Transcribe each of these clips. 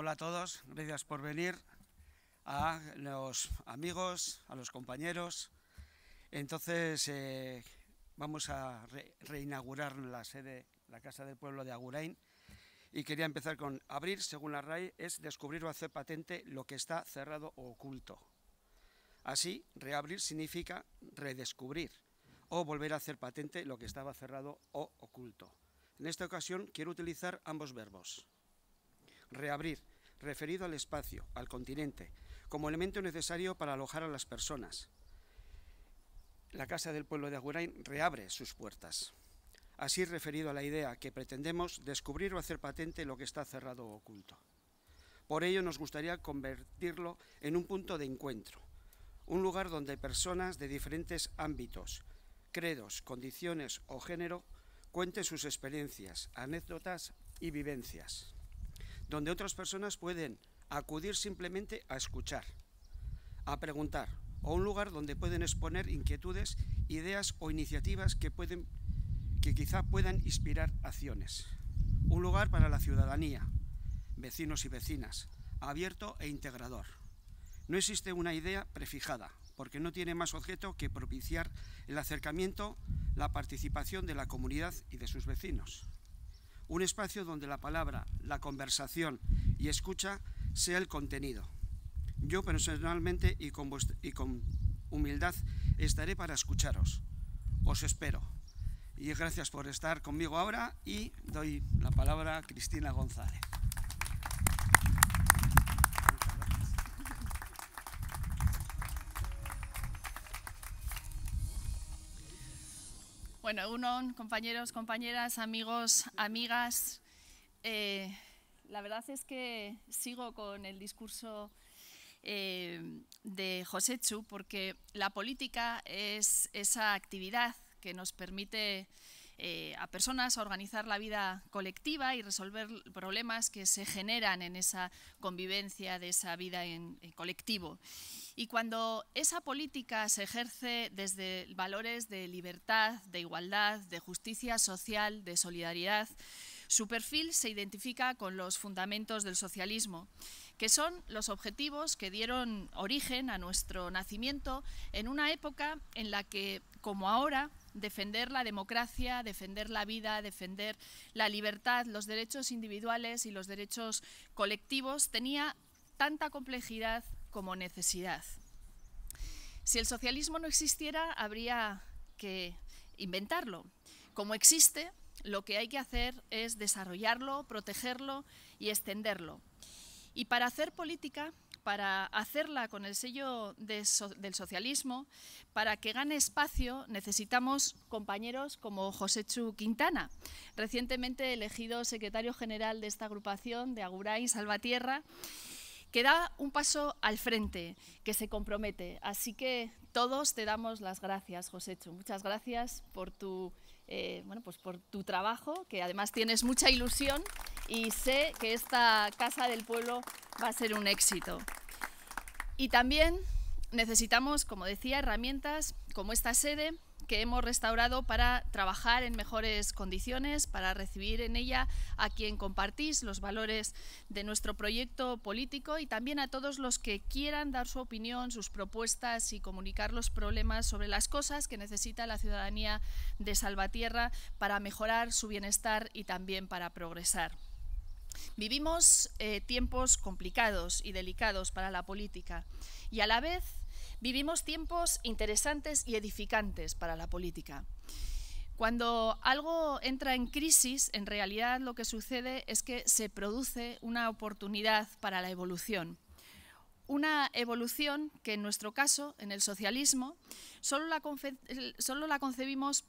Hola a todos, gracias por venir, a los amigos, a los compañeros. Entonces eh, vamos a reinaugurar la sede, la Casa del Pueblo de Agurain. Y quería empezar con abrir, según la RAI, es descubrir o hacer patente lo que está cerrado o oculto. Así, reabrir significa redescubrir o volver a hacer patente lo que estaba cerrado o oculto. En esta ocasión quiero utilizar ambos verbos. Reabrir referido al espacio, al continente, como elemento necesario para alojar a las personas. La Casa del Pueblo de Agüerain reabre sus puertas. Así referido a la idea que pretendemos descubrir o hacer patente lo que está cerrado o oculto. Por ello nos gustaría convertirlo en un punto de encuentro, un lugar donde personas de diferentes ámbitos, credos, condiciones o género cuenten sus experiencias, anécdotas y vivencias donde otras personas pueden acudir simplemente a escuchar, a preguntar, o un lugar donde pueden exponer inquietudes, ideas o iniciativas que, pueden, que quizá puedan inspirar acciones. Un lugar para la ciudadanía, vecinos y vecinas, abierto e integrador. No existe una idea prefijada, porque no tiene más objeto que propiciar el acercamiento, la participación de la comunidad y de sus vecinos un espacio donde la palabra, la conversación y escucha sea el contenido. Yo personalmente y con, humildad estaré para escucharos. Os espero. Y gracias por estar conmigo ahora y doy la palabra a Cristina González. Bueno, uno, compañeros, compañeras, amigos, amigas. Eh, la verdad es que sigo con el discurso eh, de José Chu porque la política es esa actividad que nos permite eh, a personas a organizar la vida colectiva y resolver problemas que se generan en esa convivencia de esa vida en colectivo. Y cuando esa política se ejerce desde valores de libertad, de igualdad, de justicia social, de solidaridad, su perfil se identifica con los fundamentos del socialismo, que son los objetivos que dieron origen a nuestro nacimiento en una época en la que, como ahora, defender la democracia, defender la vida, defender la libertad, los derechos individuales y los derechos colectivos, tenía tanta complejidad como necesidad. Si el socialismo no existiera, habría que inventarlo. Como existe, lo que hay que hacer es desarrollarlo, protegerlo y extenderlo. Y para hacer política para hacerla con el sello del socialismo, para que gane espacio necesitamos compañeros como José Chu Quintana, recientemente elegido secretario general de esta agrupación de Agurain Salvatierra, que da un paso al frente, que se compromete. Así que todos te damos las gracias, José Chu. Muchas gracias por tu, eh, bueno, pues por tu trabajo, que además tienes mucha ilusión y sé que esta Casa del Pueblo va a ser un éxito. Y también necesitamos, como decía, herramientas como esta sede que hemos restaurado para trabajar en mejores condiciones, para recibir en ella a quien compartís los valores de nuestro proyecto político y también a todos los que quieran dar su opinión, sus propuestas y comunicar los problemas sobre las cosas que necesita la ciudadanía de Salvatierra para mejorar su bienestar y también para progresar. Vivimos eh, tiempos complicados y delicados para la política y a la vez vivimos tiempos interesantes y edificantes para la política. Cuando algo entra en crisis, en realidad lo que sucede es que se produce una oportunidad para la evolución. Una evolución que en nuestro caso, en el socialismo, solo la concebimos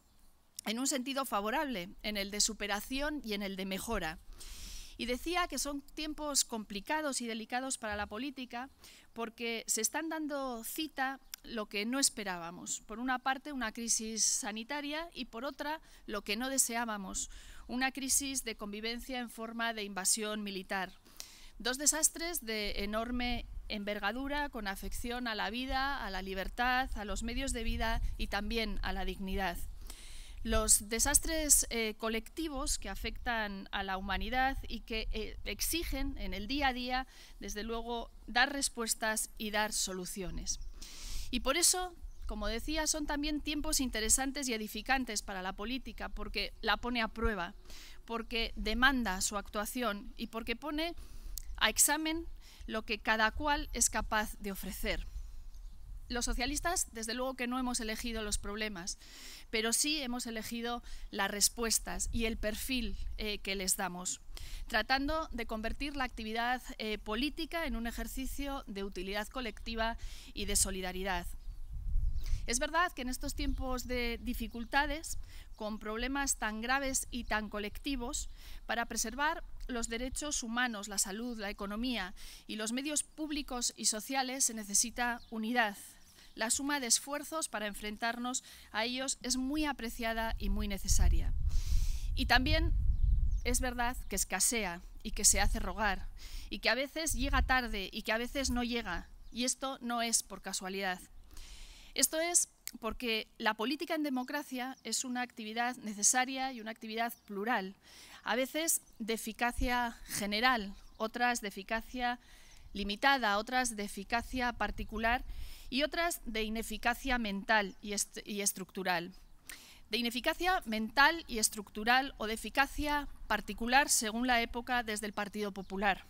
en un sentido favorable, en el de superación y en el de mejora. Y decía que son tiempos complicados y delicados para la política porque se están dando cita lo que no esperábamos. Por una parte, una crisis sanitaria y por otra, lo que no deseábamos, una crisis de convivencia en forma de invasión militar. Dos desastres de enorme envergadura con afección a la vida, a la libertad, a los medios de vida y también a la dignidad. Los desastres eh, colectivos que afectan a la humanidad y que eh, exigen en el día a día, desde luego, dar respuestas y dar soluciones. Y por eso, como decía, son también tiempos interesantes y edificantes para la política, porque la pone a prueba, porque demanda su actuación y porque pone a examen lo que cada cual es capaz de ofrecer los socialistas, desde luego que no hemos elegido los problemas, pero sí hemos elegido las respuestas y el perfil eh, que les damos, tratando de convertir la actividad eh, política en un ejercicio de utilidad colectiva y de solidaridad. Es verdad que en estos tiempos de dificultades, con problemas tan graves y tan colectivos, para preservar los derechos humanos, la salud, la economía y los medios públicos y sociales se necesita unidad, la suma de esfuerzos para enfrentarnos a ellos es muy apreciada y muy necesaria. Y también es verdad que escasea y que se hace rogar y que a veces llega tarde y que a veces no llega. Y esto no es por casualidad. Esto es porque la política en democracia es una actividad necesaria y una actividad plural, a veces de eficacia general, otras de eficacia limitada, otras de eficacia particular y otras de ineficacia mental y, estructural. De ineficacia mental y estructural o de eficacia particular según la época desde el Partido Popular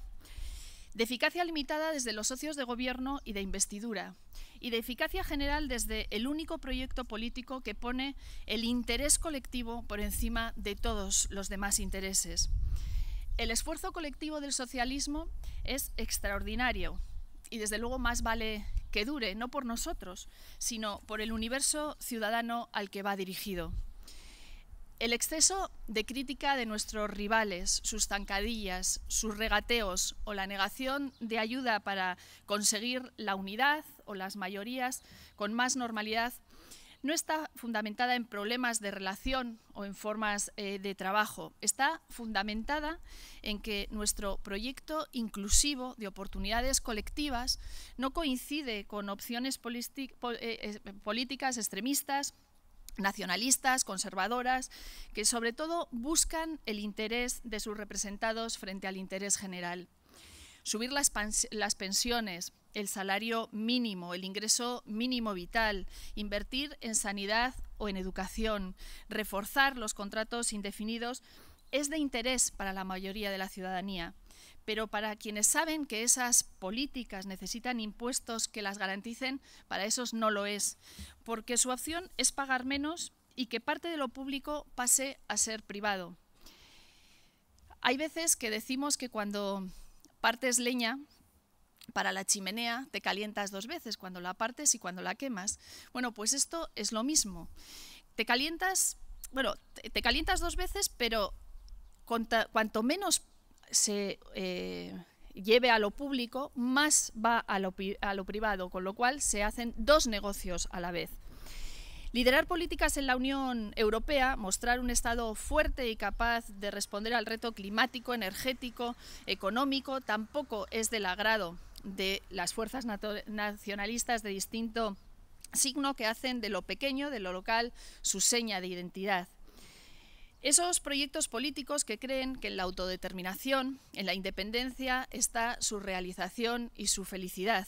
de eficacia limitada desde los socios de gobierno y de investidura, y de eficacia general desde el único proyecto político que pone el interés colectivo por encima de todos los demás intereses. El esfuerzo colectivo del socialismo es extraordinario, y desde luego más vale que dure, no por nosotros, sino por el universo ciudadano al que va dirigido. El exceso de crítica de nuestros rivales, sus zancadillas, sus regateos o la negación de ayuda para conseguir la unidad o las mayorías con más normalidad no está fundamentada en problemas de relación o en formas eh, de trabajo, está fundamentada en que nuestro proyecto inclusivo de oportunidades colectivas no coincide con opciones eh, políticas extremistas nacionalistas, conservadoras, que sobre todo buscan el interés de sus representados frente al interés general subir las, pensiones, el salario mínimo, el ingreso mínimo vital, invertir en sanidad o en educación, reforzar los contratos indefinidos, es de interés para la mayoría de la ciudadanía. Pero para quienes saben que esas políticas necesitan impuestos que las garanticen, para esos no lo es, porque su opción es pagar menos y que parte de lo público pase a ser privado. Hay veces que decimos que cuando partes leña para la chimenea, te calientas dos veces, cuando la partes y cuando la quemas. Bueno, pues esto es lo mismo. Te calientas, bueno, te calientas dos veces, pero cuanto menos se eh, lleve a lo público, más va a lo privado, con lo cual se hacen dos negocios a la vez. Liderar políticas en la Unión Europea, mostrar un Estado fuerte y capaz de responder al reto climático, energético, económico, tampoco es del agrado de las fuerzas nacionalistas de distinto signo que hacen de lo pequeño, de lo local, su seña de identidad. Esos proyectos políticos que creen que en la autodeterminación, en la independencia, está su realización y su felicidad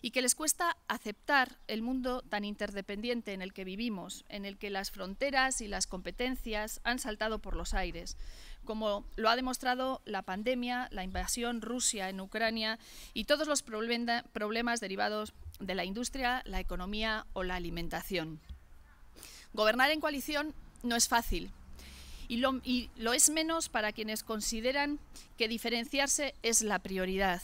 y que les cuesta aceptar el mundo tan interdependiente en el que vivimos, en el que las fronteras y las competencias han saltado por los aires, como lo ha demostrado la pandemia, la invasión rusa en Ucrania y todos los problemas derivados de la industria, la economía o la alimentación. Gobernar en coalición no es fácil, y lo, y lo, es menos para quienes consideran que diferenciarse es la prioridad.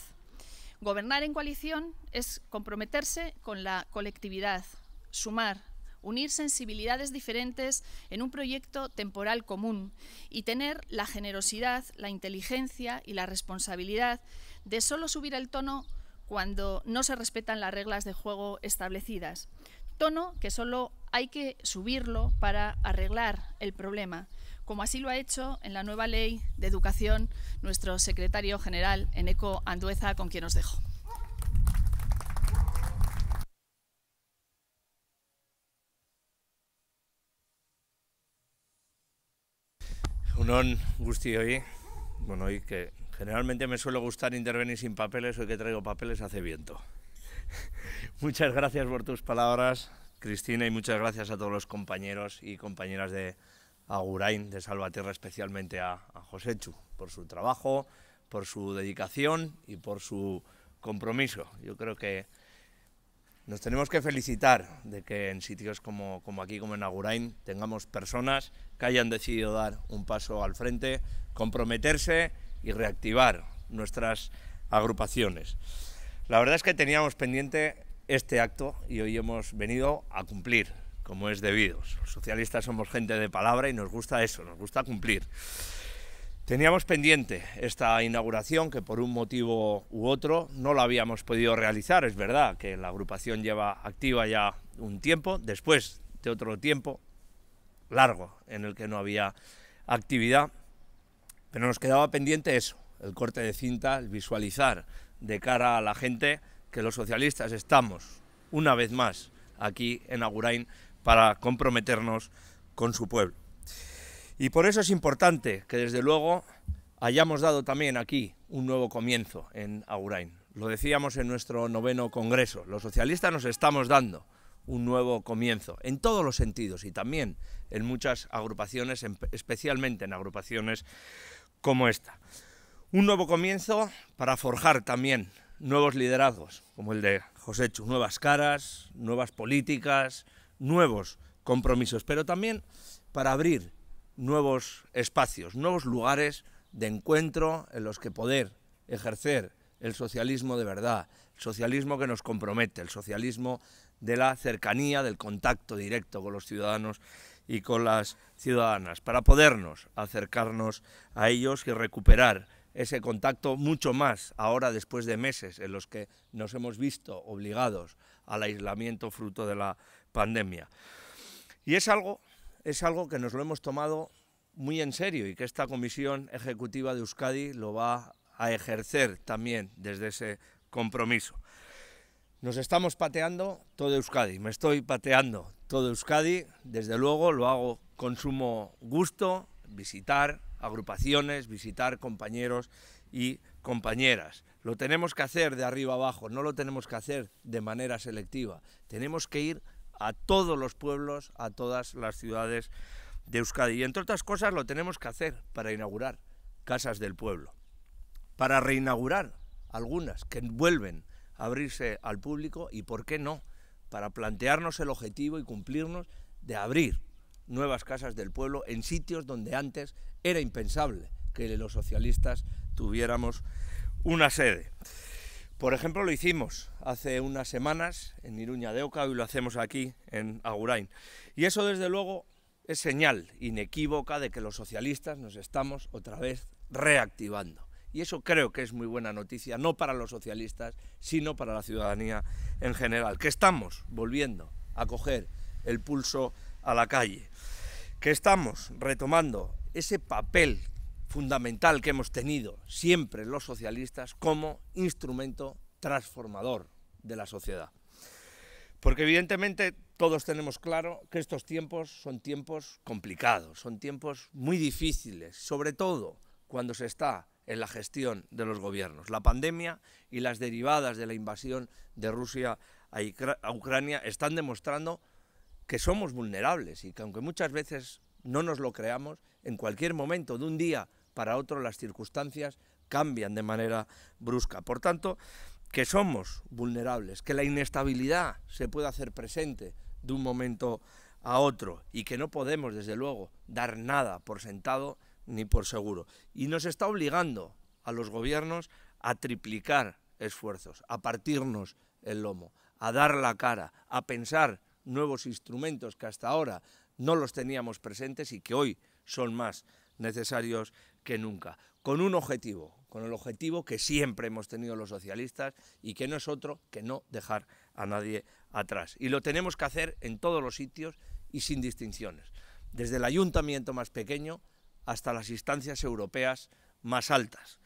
Gobernar en coalición es comprometerse con la colectividad, sumar, unir sensibilidades diferentes en un proyecto temporal común y tener la generosidad, la inteligencia y la responsabilidad de solo subir el tono cuando no se respetan las reglas de juego establecidas. Tono que solo hay que subirlo para arreglar el problema, como así lo ha hecho en la nueva ley de educación nuestro secretario general Eneco Andueza, con quien os dejo. Unón, Gusti, hoy. Bueno, hoy que generalmente me suele gustar intervenir sin papeles, hoy que traigo papeles hace viento. muchas gracias por tus palabras, Cristina, y muchas gracias a todos los compañeros y compañeras de Agurain, de Salvaterra, especialmente a, a José Chu, por su trabajo, por su dedicación y por su compromiso. Yo creo que nos tenemos que felicitar de que en sitios como, como aquí, como en Agurain, tengamos personas que hayan decidido dar un paso al frente, comprometerse y reactivar nuestras agrupaciones. La verdad es que teníamos pendiente este acto y hoy hemos venido a cumplir, como es debido. Los socialistas somos gente de palabra y nos gusta eso, nos gusta cumplir. Teníamos pendiente esta inauguración que por un motivo u otro no la habíamos podido realizar. Es verdad que la agrupación lleva activa ya un tiempo, después de otro tiempo largo en el que no había actividad, pero nos quedaba pendiente eso, el corte de cinta, el visualizar de cara a la gente que los socialistas estamos una vez más aquí en Agurain para comprometernos con su pueblo. Y por eso es importante que desde luego hayamos dado también aquí un nuevo comienzo en Agurain. Lo decíamos en nuestro noveno congreso, los socialistas nos estamos dando un nuevo comienzo en todos los sentidos y también en muchas agrupaciones, especialmente en agrupaciones como esta. Un nuevo comienzo para forjar también nuevos liderazgos, como el de José Chu, nuevas caras, nuevas políticas, nuevos compromisos, pero también para abrir nuevos espacios, nuevos lugares de encuentro en los que poder ejercer el socialismo de verdad, el socialismo que nos compromete, el socialismo de la cercanía, del contacto directo con los ciudadanos y con las ciudadanas, para podernos acercarnos a ellos y recuperar ese contacto mucho más ahora después de meses en los que nos hemos visto obligados al aislamiento fruto de la pandemia. Y es algo, es algo que nos lo hemos tomado muy en serio y que esta Comisión Ejecutiva de Euskadi lo va a ejercer también desde ese compromiso. Nos estamos pateando todo Euskadi, me estoy pateando todo Euskadi, desde luego lo hago con sumo gusto, visitar, agrupaciones, visitar compañeros y compañeras. Lo tenemos que hacer de arriba abajo, no lo tenemos que hacer de manera selectiva. Tenemos que ir a todos los pueblos, a todas las ciudades de Euskadi. Y entre otras cosas lo tenemos que hacer para inaugurar casas del pueblo, para reinaugurar algunas que vuelven a abrirse al público y, ¿por qué no?, para plantearnos el objetivo y cumplirnos de abrir nuevas casas del pueblo en sitios donde antes era impensable que los socialistas tuviéramos una sede. Por ejemplo, lo hicimos hace unas semanas en Iruña de Oca y lo hacemos aquí en Agurain. Y eso, desde luego, es señal inequívoca de que los socialistas nos estamos otra vez reactivando. Y eso creo que es muy buena noticia, no para los socialistas, sino para la ciudadanía en general, que estamos volviendo a coger el pulso a la calle, que estamos retomando ese papel fundamental que hemos tenido siempre los socialistas como instrumento transformador de la sociedad. Porque evidentemente todos tenemos claro que estos tiempos son tiempos complicados, son tiempos muy difíciles, sobre todo cuando se está en la gestión de los gobiernos. La pandemia y las derivadas de la invasión de Rusia a, Ucrania están demostrando que somos vulnerables y que aunque muchas veces no nos lo creamos, en cualquier momento, de un día para otro, las circunstancias cambian de manera brusca. Por tanto, que somos vulnerables, que la inestabilidad se puede hacer presente de un momento a otro y que no podemos, desde luego, dar nada por sentado ni por seguro. Y nos está obligando a los gobiernos a triplicar esfuerzos, a partirnos el lomo, a dar la cara, a pensar nuevos instrumentos que hasta ahora no los teníamos presentes y que hoy son más necesarios que nunca, con un objetivo, con el objetivo que siempre hemos tenido los socialistas y que no es otro que no dejar a nadie atrás. Y lo tenemos que hacer en todos los sitios y sin distinciones, desde el ayuntamiento más pequeño hasta las instancias europeas más altas.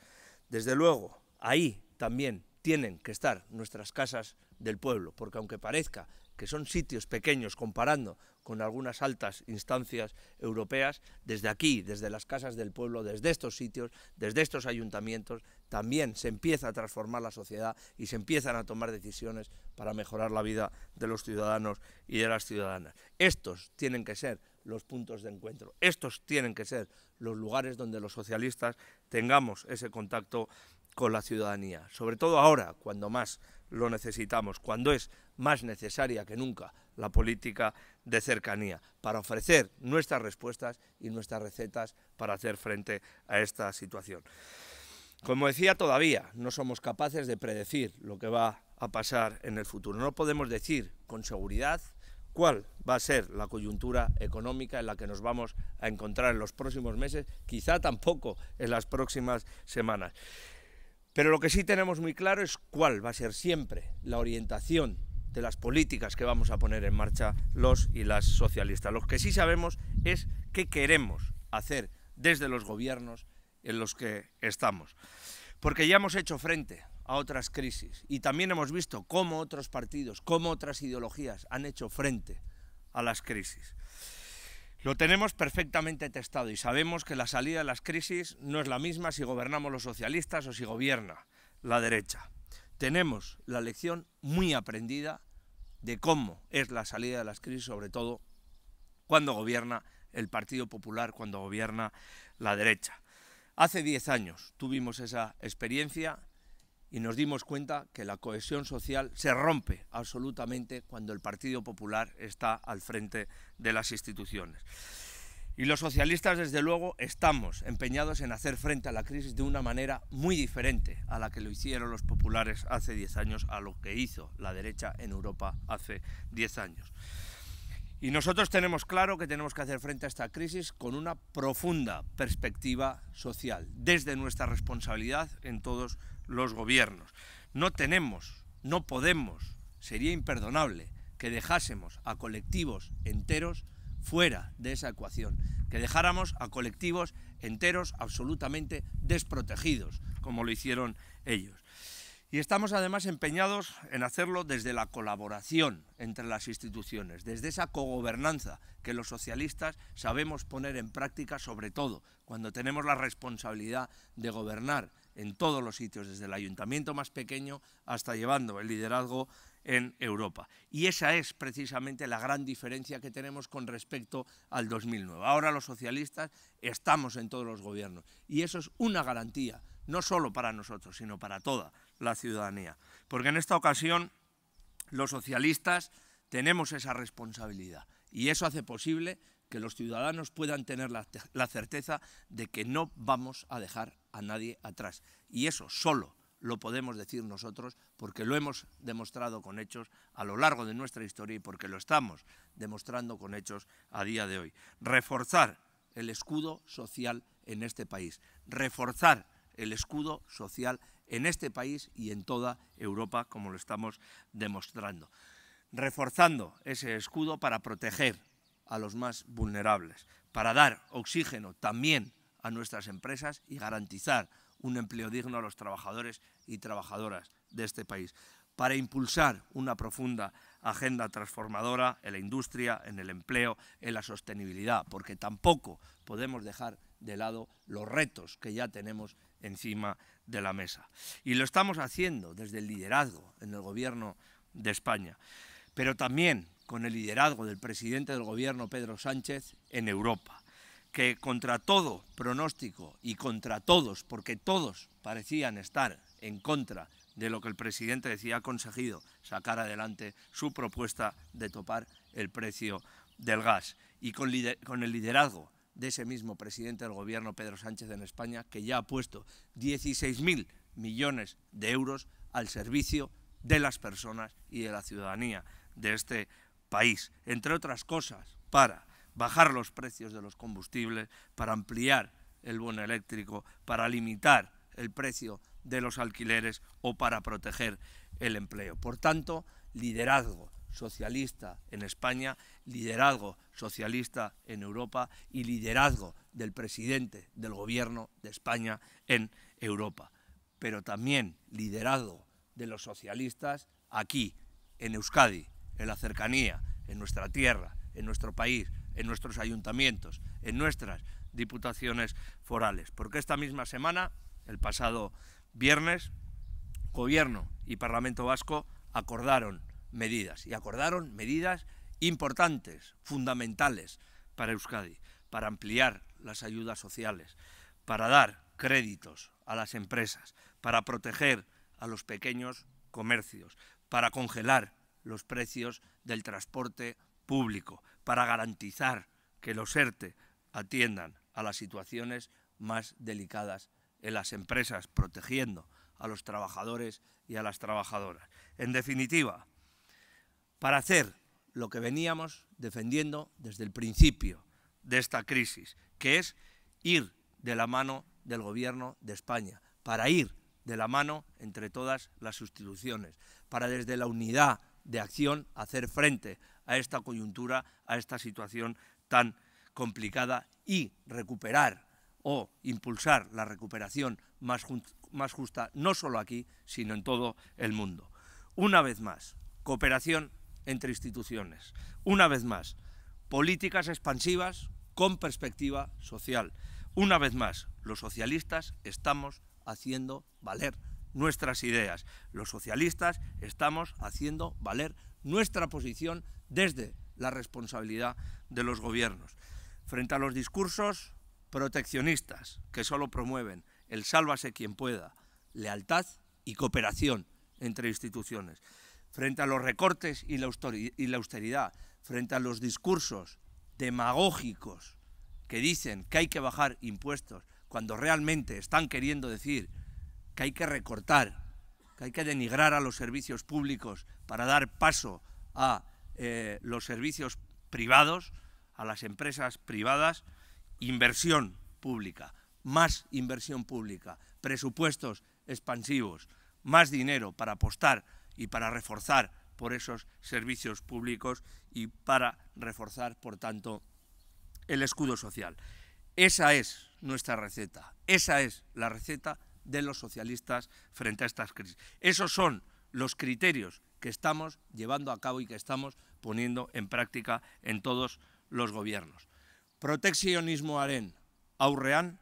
Desde luego, ahí también tienen que estar nuestras casas del pueblo, porque aunque parezca que son sitios pequeños comparando con algunas altas instancias europeas, desde aquí, desde las casas del pueblo, desde estos sitios, desde estos ayuntamientos, también se empieza a transformar la sociedad y se empiezan a tomar decisiones para mejorar la vida de los ciudadanos y de las ciudadanas. Estos tienen que ser los puntos de encuentro, estos tienen que ser los lugares donde los socialistas tengamos ese contacto con la ciudadanía, sobre todo ahora, cuando más lo necesitamos, cuando es más necesaria que nunca la política de cercanía, para ofrecer nuestras respuestas y nuestras recetas para hacer frente a esta situación. Como decía, todavía no somos capaces de predecir lo que va a pasar en el futuro. No podemos decir con seguridad cuál va a ser la coyuntura económica en la que nos vamos a encontrar en los próximos meses, quizá tampoco en las próximas semanas. Pero lo que sí tenemos muy claro es cuál va a ser siempre la orientación de las políticas que vamos a poner en marcha los y las socialistas. Lo que sí sabemos es qué queremos hacer desde los gobiernos en los que estamos. Porque ya hemos hecho frente a otras crisis y también hemos visto cómo otros partidos, cómo otras ideologías han hecho frente a las crisis. Lo tenemos perfectamente testado y sabemos que la salida de las crisis no es la misma si gobernamos los socialistas o si gobierna la derecha. Tenemos la lección muy aprendida de cómo es la salida de las crisis, sobre todo cuando gobierna el Partido Popular, cuando gobierna la derecha. Hace 10 años tuvimos esa experiencia y nos dimos cuenta que la cohesión social se rompe absolutamente cuando el Partido Popular está al frente de las instituciones. Y los socialistas, desde luego, estamos empeñados en hacer frente a la crisis de una manera muy diferente a la que lo hicieron los populares hace diez años, a lo que hizo la derecha en Europa hace diez años. Y nosotros tenemos claro que tenemos que hacer frente a esta crisis con una profunda perspectiva social, desde nuestra responsabilidad en todos los gobiernos. No tenemos, no podemos, sería imperdonable que dejásemos a colectivos enteros fuera de esa ecuación, que dejáramos a colectivos enteros absolutamente desprotegidos, como lo hicieron ellos. Y estamos además empeñados en hacerlo desde la colaboración entre las instituciones, desde esa cogobernanza que los socialistas sabemos poner en práctica, sobre todo cuando tenemos la responsabilidad de gobernar en todos los sitios, desde el ayuntamiento más pequeño hasta llevando el liderazgo en Europa. Y esa es precisamente la gran diferencia que tenemos con respecto al 2009. Ahora los socialistas estamos en todos los gobiernos y eso es una garantía, no solo para nosotros, sino para toda la ciudadanía. Porque en esta ocasión los socialistas tenemos esa responsabilidad y eso hace posible que los ciudadanos puedan tener la, certeza de que no vamos a dejar a nadie atrás. Y eso solo lo podemos decir nosotros porque lo hemos demostrado con hechos a lo largo de nuestra historia y porque lo estamos demostrando con hechos a día de hoy. Reforzar el escudo social en este país, reforzar el escudo social en este país y en toda Europa, como lo estamos demostrando. Reforzando ese escudo para proteger a los más vulnerables, para dar oxígeno también a nuestras empresas y garantizar un empleo digno a los trabajadores y trabajadoras de este país, para impulsar una profunda agenda transformadora en la industria, en el empleo, en la sostenibilidad, porque tampoco podemos dejar de lado los retos que ya tenemos encima de la mesa. Y lo estamos haciendo desde el liderazgo en el Gobierno de España pero también con el liderazgo del presidente del gobierno Pedro Sánchez en Europa, que contra todo pronóstico y contra todos, porque todos parecían estar en contra de lo que el presidente decía, ha conseguido sacar adelante su propuesta de topar el precio del gas y con, el liderazgo de ese mismo presidente del gobierno, Pedro Sánchez, en España, que ya ha puesto 16.000 millones de euros al servicio de las personas y de la ciudadanía de este país, entre otras cosas, para bajar los precios de los combustibles, para ampliar el bono eléctrico, para limitar el precio de los alquileres o para proteger el empleo. Por tanto, liderazgo socialista en España, liderazgo socialista en Europa y liderazgo del presidente del Gobierno de España en Europa. Pero también liderazgo de los socialistas aquí, en Euskadi, en la cercanía, en nuestra tierra, en nuestro país, en nuestros ayuntamientos, en nuestras diputaciones forales. Porque esta misma semana, el pasado viernes, Gobierno y Parlamento Vasco acordaron medidas y acordaron medidas importantes, fundamentales para Euskadi, para ampliar las ayudas sociales, para dar créditos a las empresas, para proteger a los pequeños comercios, para congelar los precios del transporte público, para garantizar que los ERTE atiendan a las situaciones más delicadas en las empresas, protegiendo a los trabajadores y a las trabajadoras. En definitiva, para hacer lo que veníamos defendiendo desde el principio de esta crisis, que es ir de la mano del Gobierno de España, para ir de la mano entre todas las instituciones, para desde la unidad de acción hacer frente a esta coyuntura, a esta situación tan complicada y recuperar o impulsar la recuperación más, más justa, no solo aquí, sino en todo el mundo. Una vez más, cooperación entre instituciones. Una vez más, políticas expansivas con perspectiva social. Una vez más, los socialistas estamos haciendo valer nuestras ideas. Los socialistas estamos haciendo valer nuestra posición desde la responsabilidad de los gobiernos. Frente a los discursos proteccionistas que solo promueven el sálvase quien pueda, lealtad y cooperación entre instituciones, frente a los recortes y la austeridad, frente a los discursos demagógicos que dicen que hay que bajar impuestos cuando realmente están queriendo decir que hay que recortar, que hay que denigrar a los servicios públicos para dar paso a eh, los servicios privados, a las empresas privadas, inversión pública, más inversión pública, presupuestos expansivos, más dinero para apostar y para reforzar por esos servicios públicos y para reforzar, por tanto, el escudo social. Esa es nuestra receta, esa es la receta de los socialistas frente a estas crisis. Esos son los criterios que estamos llevando a cabo y que estamos poniendo en práctica en todos los gobiernos. Proteccionismoaren aurrean,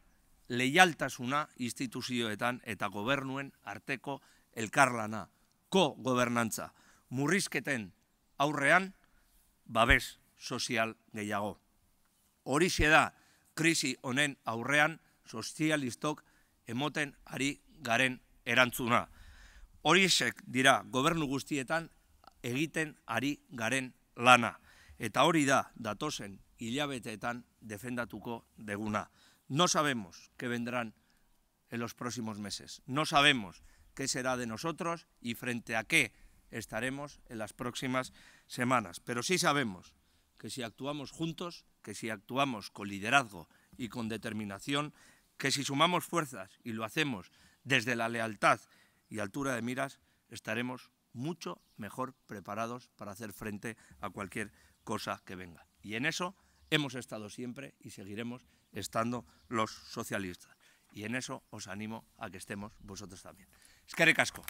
leialtasuna instituzioetan eta gobernuen arteko elkarlana, ko-gobernantza, murrizketen aurrean, babes sozial gehiago. Horixe da, krisi honen aurrean, sozialistok emoten ari garen erantzuna. Horiesek dirá... gobernu guztietan egiten ari garen lana. Eta hori da datozen hilabeteetan defendatuko deguna. No sabemos que vendrán en los próximos meses. No sabemos qué será de nosotros y frente a qué estaremos en las próximas semanas. Pero sí sabemos que si actuamos juntos, que si actuamos con liderazgo y con determinación, que si sumamos fuerzas y lo hacemos desde la lealtad y altura de miras, estaremos mucho mejor preparados para hacer frente a cualquier cosa que venga. Y en eso hemos estado siempre y seguiremos estando los socialistas. Y en eso os animo a que estemos vosotros también. Es casco